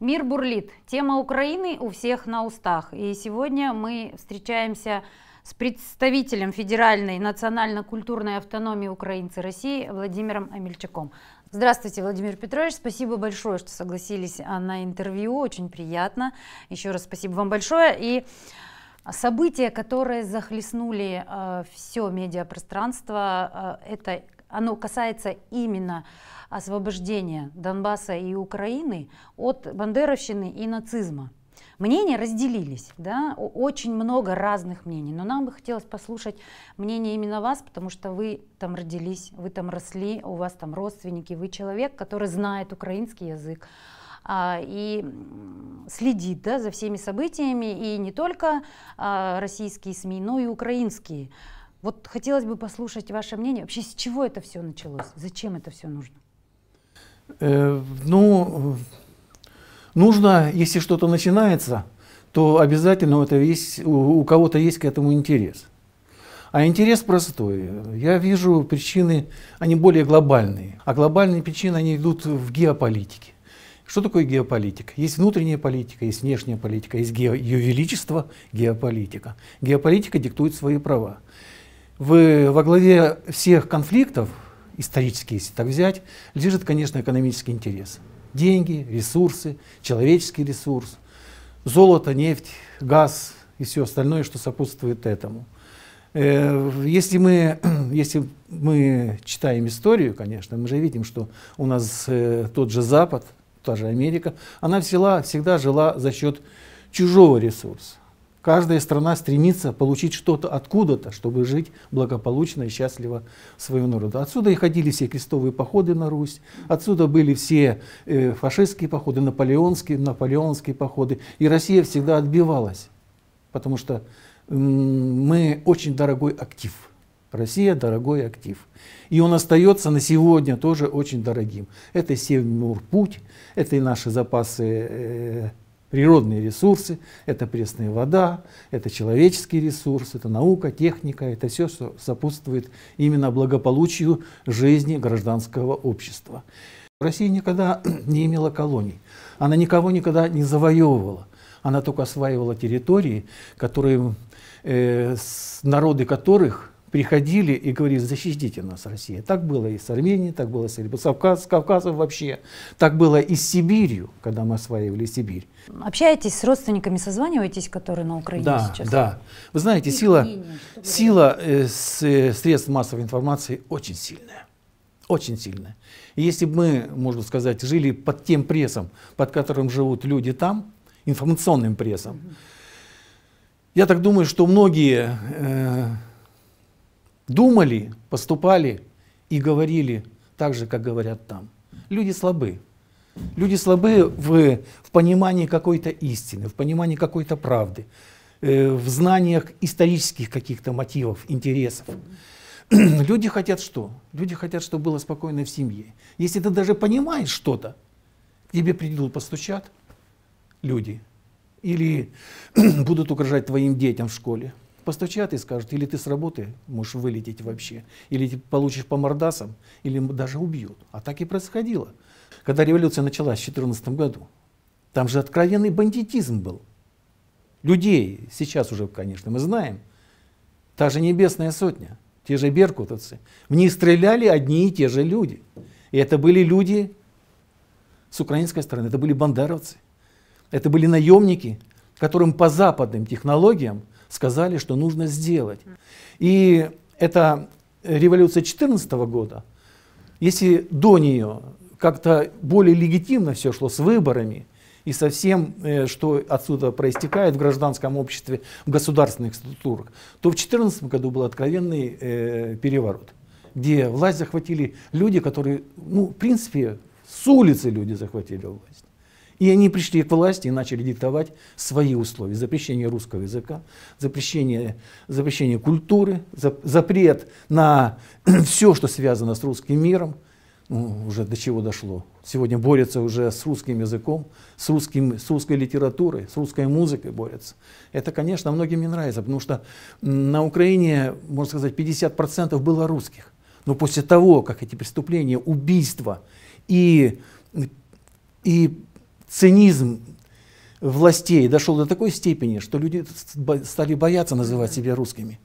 Мир бурлит. Тема Украины у всех на устах. И сегодня мы встречаемся с представителем Федеральной национально-культурной автономии украинцы России Владимиром Амельчаком. Здравствуйте, Владимир Петрович. Спасибо большое, что согласились а, на интервью. Очень приятно. Еще раз спасибо вам большое. И события, которые захлестнули э, а, все медиапространство, э, это оно касается именно освобождения Донбасса и Украины от бандеровщины и нацизма. Мнения разделились, да, очень много разных мнений, но нам бы хотелось послушать мнение именно вас, потому что вы там родились, вы там росли, у вас там родственники, вы человек, который знает украинский язык а, и следит да, за всеми событиями, и не только а, российские СМИ, но и украинские. Вот хотелось бы послушать ваше мнение. Вообще, с чего это все началось? Зачем это все нужно? Э, ну, нужно, если что-то начинается, то обязательно это есть, у, у кого-то есть к этому интерес. А интерес простой. Я вижу причины, они более глобальные. А глобальные причины, они идут в геополитике. Что такое геополитика? Есть внутренняя политика, есть внешняя политика, есть ге... ее величество – геополитика. Геополитика диктует свои права в, во главе всех конфликтов, исторически, если так взять, лежит, конечно, экономический интерес. Деньги, ресурсы, человеческий ресурс, золото, нефть, газ и все остальное, что сопутствует этому. Э, если мы, если мы читаем историю, конечно, мы же видим, что у нас э, тот же Запад, та же Америка, она взяла, всегда жила за счет чужого ресурса. Каждая страна стремится получить что-то откуда-то, чтобы жить благополучно и счастливо своего народа. Отсюда и ходили все крестовые походы на Русь, отсюда были все э, фашистские походы, наполеонские, наполеонские походы. И Россия всегда отбивалась, потому что э, мы очень дорогой актив. Россия – дорогой актив. И он остается на сегодня тоже очень дорогим. Это Севмурпуть, это и наши запасы э, Природные ресурсы – это пресная вода, это человеческий ресурс, это наука, техника, это все, что сопутствует именно благополучию жизни гражданского общества. Россия никогда не имела колоний, она никого никогда не завоевывала, она только осваивала территории, которые, э, народы которых – приходили и говорили, защитите нас, Россия. Так было и с Арменией, так было с, Кавказ, с Кавказом вообще, так было и с Сибирью, когда мы осваивали Сибирь. Общаетесь с родственниками, созваниваетесь, которые на Украине да, сейчас? Да, Вы знаете, и сила, мнение, сила э, с, э, средств массовой информации очень сильная. Очень сильная. И если бы мы, можно сказать, жили под тем прессом, под которым живут люди там, информационным прессом, угу. я так думаю, что многие... Э, думали, поступали и говорили так же, как говорят там. Люди слабы. Люди слабы в, в понимании какой-то истины, в понимании какой-то правды, э, в знаниях исторических каких-то мотивов, интересов. Люди хотят что? Люди хотят, чтобы было спокойно в семье. Если ты даже понимаешь что-то, к тебе придут, постучат люди или будут угрожать твоим детям в школе. Постучат и скажут, или ты с работы можешь вылететь вообще, или ты получишь по мордасам, или даже убьют. А так и происходило. Когда революция началась в 2014 году, там же откровенный бандитизм был. Людей сейчас уже, конечно, мы знаем. Та же небесная сотня, те же беркутовцы. В них стреляли одни и те же люди. И это были люди с украинской стороны, это были бандеровцы. Это были наемники, которым по западным технологиям – сказали, что нужно сделать. И это революция 14 года, если до нее как-то более легитимно все шло с выборами и со всем, э, что отсюда проистекает в гражданском обществе, в государственных структурах, то в 2014 году был откровенный э, переворот, где власть захватили люди, которые, ну, в принципе, с улицы люди захватили власть. И они пришли к власти и начали диктовать свои условия. Запрещение русского языка, запрещение, запрещение культуры, запрет на все, что связано с русским миром. Ну, уже до чего дошло. Сегодня борется уже с русским языком, с, русским, с русской литературой, с русской музыкой борется. Это, конечно, многим не нравится, потому что на Украине, можно сказать, 50% было русских. Но после того, как эти преступления, убийства и, и цинизм властей дошел до такой степени, что люди стали бояться называть себя русскими.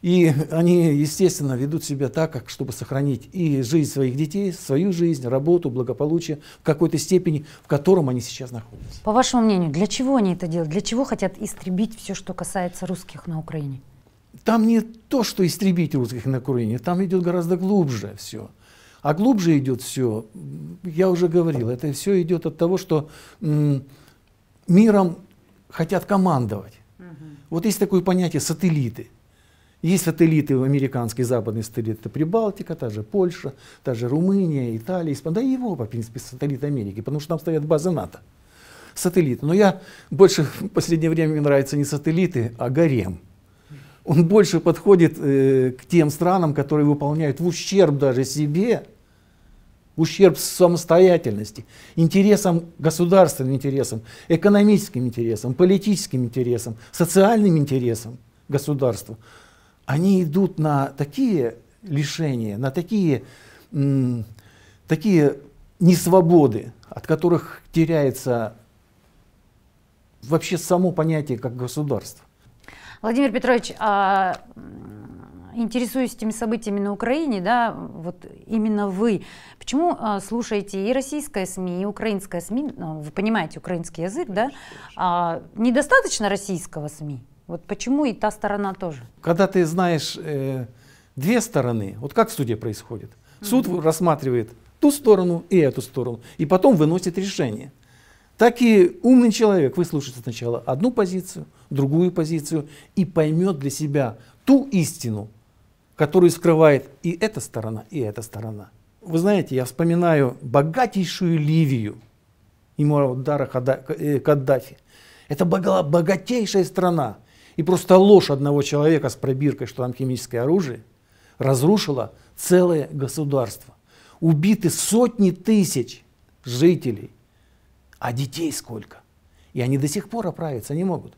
И они, естественно, ведут себя так, как чтобы сохранить и жизнь своих детей, свою жизнь, работу, благополучие в какой-то степени, в котором они сейчас находятся. По вашему мнению, для чего они это делают? Для чего хотят истребить все, что касается русских на Украине? Там не то, что истребить русских на Украине, там идет гораздо глубже все. А глубже идет все, я уже говорил, это все идет от того, что миром хотят командовать. Угу. Вот есть такое понятие сателлиты. Есть сателлиты, американские западные сателлиты, это Прибалтика, та же Польша, та же Румыния, Италия, Испания, да и Европа, в принципе, сателлит Америки, потому что там стоят базы НАТО. Сателлиты. Но я больше в последнее время мне нравятся не сателлиты, а гарем. Он больше подходит э, к тем странам, которые выполняют в ущерб даже себе ущерб самостоятельности, интересам, государственным интересам, экономическим интересам, политическим интересам, социальным интересам государства, они идут на такие лишения, на такие, такие несвободы, от которых теряется вообще само понятие как государство. Владимир Петрович, а интересуюсь этими событиями на Украине, да, вот именно вы, почему а, слушаете и российское СМИ, и украинское СМИ, ну, вы понимаете украинский язык, да, а, недостаточно российского СМИ? Вот почему и та сторона тоже? Когда ты знаешь э, две стороны, вот как в суде происходит, суд mm-hmm. рассматривает ту сторону и эту сторону, и потом выносит решение. Так и умный человек выслушает сначала одну позицию, другую позицию и поймет для себя ту истину, который скрывает и эта сторона, и эта сторона. Вы знаете, я вспоминаю богатейшую Ливию и Мурадара э, Каддафи. Это богатейшая страна. И просто ложь одного человека с пробиркой, что там химическое оружие, разрушила целое государство. Убиты сотни тысяч жителей, а детей сколько? И они до сих пор оправиться не могут.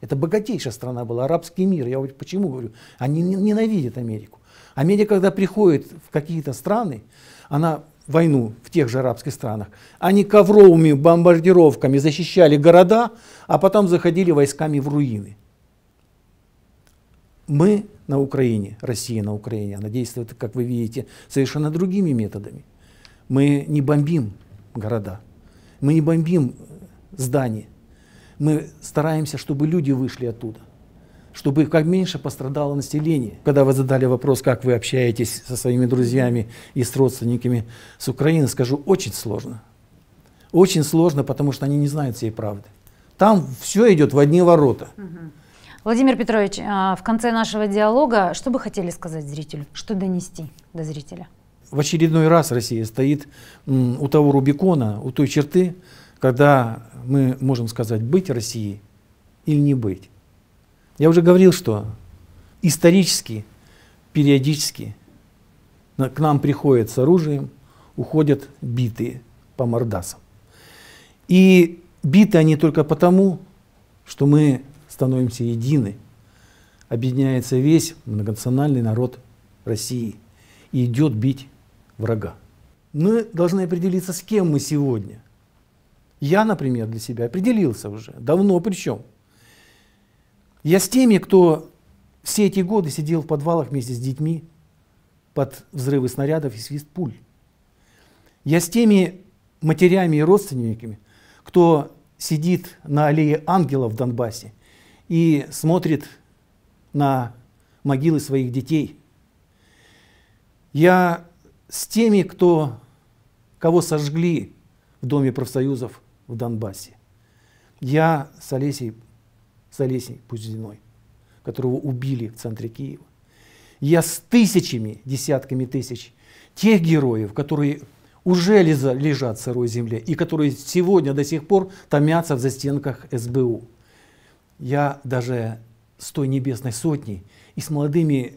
Это богатейшая страна была, арабский мир. Я вот почему говорю, они ненавидят Америку. Америка, когда приходит в какие-то страны, она войну в тех же арабских странах, они ковровыми бомбардировками защищали города, а потом заходили войсками в руины. Мы на Украине, Россия на Украине, она действует, как вы видите, совершенно другими методами. Мы не бомбим города, мы не бомбим э, здания, мы стараемся, чтобы люди вышли оттуда чтобы как меньше пострадало население. Когда вы задали вопрос, как вы общаетесь со своими друзьями и с родственниками с Украины, скажу, очень сложно. Очень сложно, потому что они не знают всей правды. Там все идет в одни ворота. Владимир Петрович, а, в конце нашего диалога, что бы хотели сказать зрителю? Что донести до зрителя? В очередной раз Россия стоит у того Рубикона, у той черты, когда мы можем сказать, быть Россией или не быть. Я уже говорил, что исторически, периодически к нам приходят с оружием, уходят битые по мордасам. И биты они только потому, что мы становимся едины, объединяется весь многонациональный народ России и идет бить врага. Мы должны определиться, с кем мы сегодня – я, например, для себя определился уже, давно причем. Я с теми, кто все эти годы сидел в подвалах вместе с детьми под взрывы снарядов и свист пуль. Я с теми матерями и родственниками, кто сидит на аллее ангелов в Донбассе и смотрит на могилы своих детей. Я с теми, кто, кого сожгли в Доме профсоюзов в Донбассе. Я с Олесей, с Олесей Пуздиной, которого убили в центре Киева. Я с тысячами, десятками тысяч тех героев, которые уже лежат в сырой земле и которые сегодня до сих пор томятся в застенках СБУ. Я даже с той небесной сотней и с молодыми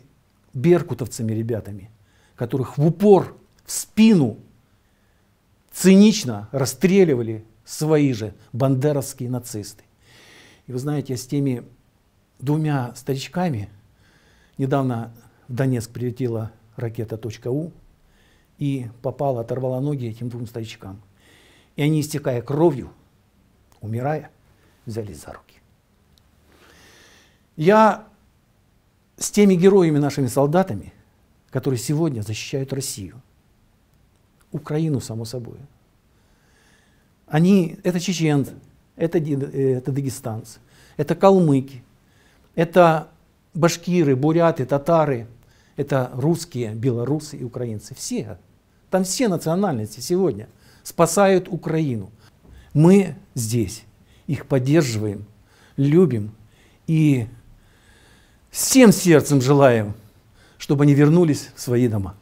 беркутовцами, ребятами, которых в упор, в спину цинично расстреливали свои же бандеровские нацисты. И вы знаете, я с теми двумя старичками, недавно в Донецк прилетела ракета .у и попала, оторвала ноги этим двум старичкам. И они, истекая кровью, умирая, взялись за руки. Я с теми героями, нашими солдатами, которые сегодня защищают Россию, Украину, само собой, они, это чеченцы, это, э, это дагестанцы, это калмыки, это башкиры, буряты, татары, это русские, белорусы и украинцы. Все. Там все национальности сегодня спасают Украину. Мы здесь их поддерживаем, любим и всем сердцем желаем, чтобы они вернулись в свои дома.